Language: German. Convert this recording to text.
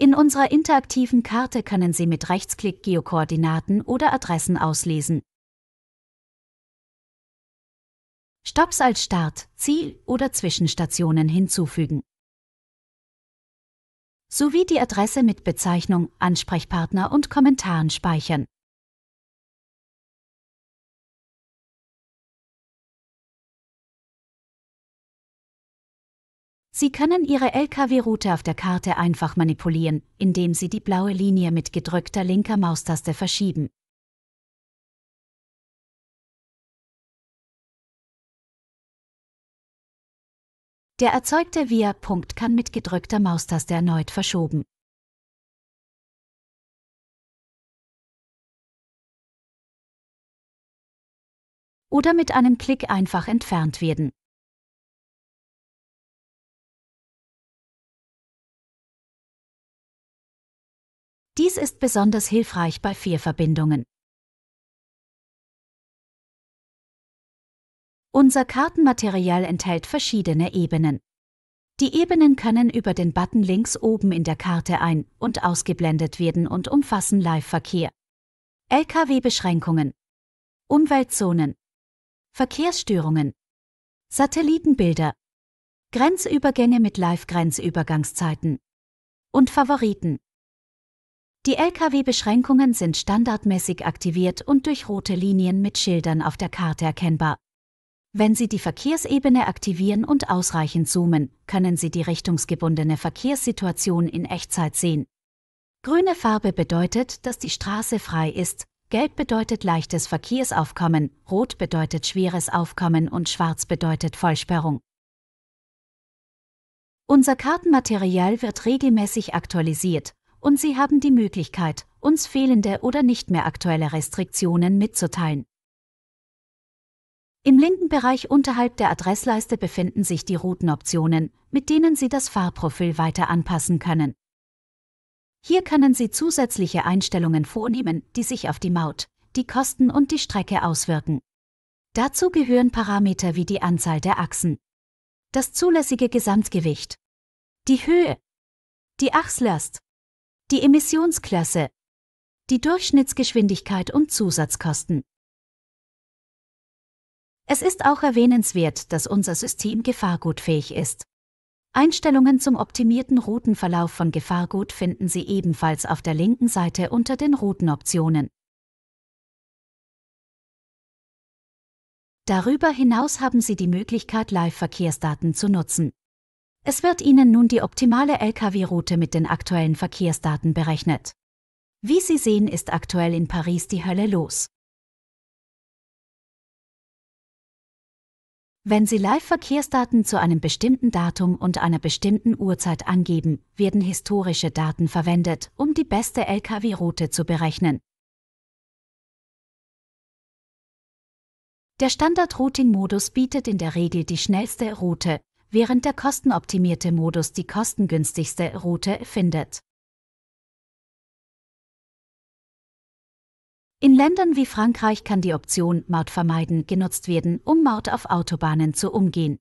In unserer interaktiven Karte können Sie mit Rechtsklick Geokoordinaten oder Adressen auslesen. Stops als Start, Ziel oder Zwischenstationen hinzufügen. Sowie die Adresse mit Bezeichnung, Ansprechpartner und Kommentaren speichern. Sie können Ihre Lkw-Route auf der Karte einfach manipulieren, indem Sie die blaue Linie mit gedrückter linker Maustaste verschieben. Der erzeugte Via-Punkt kann mit gedrückter Maustaste erneut verschoben. Oder mit einem Klick einfach entfernt werden. Dies ist besonders hilfreich bei Fehlverbindungen. Unser Kartenmaterial enthält verschiedene Ebenen. Die Ebenen können über den Button links oben in der Karte ein- und ausgeblendet werden und umfassen Live-Verkehr, Lkw-Beschränkungen, Umweltzonen, Verkehrsstörungen, Satellitenbilder, Grenzübergänge mit Live-Grenzübergangszeiten und Favoriten. Die Lkw-Beschränkungen sind standardmäßig aktiviert und durch rote Linien mit Schildern auf der Karte erkennbar. Wenn Sie die Verkehrsebene aktivieren und ausreichend zoomen, können Sie die richtungsgebundene Verkehrssituation in Echtzeit sehen. Grüne Farbe bedeutet, dass die Straße frei ist, gelb bedeutet leichtes Verkehrsaufkommen, rot bedeutet schweres Aufkommen und schwarz bedeutet Vollsperrung. Unser Kartenmaterial wird regelmäßig aktualisiert, und Sie haben die Möglichkeit, uns fehlende oder nicht mehr aktuelle Restriktionen mitzuteilen. Im linken Bereich unterhalb der Adressleiste befinden sich die Routenoptionen, mit denen Sie das Fahrprofil weiter anpassen können. Hier können Sie zusätzliche Einstellungen vornehmen, die sich auf die Maut, die Kosten und die Strecke auswirken. Dazu gehören Parameter wie die Anzahl der Achsen, das zulässige Gesamtgewicht, die Höhe, die Achslast, die Emissionsklasse, die Durchschnittsgeschwindigkeit und Zusatzkosten. Es ist auch erwähnenswert, dass unser System gefahrgutfähig ist. Einstellungen zum optimierten Routenverlauf von Gefahrgut finden Sie ebenfalls auf der linken Seite unter den Routenoptionen. Darüber hinaus haben Sie die Möglichkeit, Live-Verkehrsdaten zu nutzen. Es wird Ihnen nun die optimale Lkw-Route mit den aktuellen Verkehrsdaten berechnet. Wie Sie sehen, ist aktuell in Paris die Hölle los. Wenn Sie Live-Verkehrsdaten zu einem bestimmten Datum und einer bestimmten Uhrzeit angeben, werden historische Daten verwendet, um die beste Lkw-Route zu berechnen. Der Standard-Routing-Modus bietet in der Regel die schnellste Route, während der kostenoptimierte Modus die kostengünstigste Route findet. In Ländern wie Frankreich kann die Option Maut vermeiden genutzt werden, um Maut auf Autobahnen zu umgehen.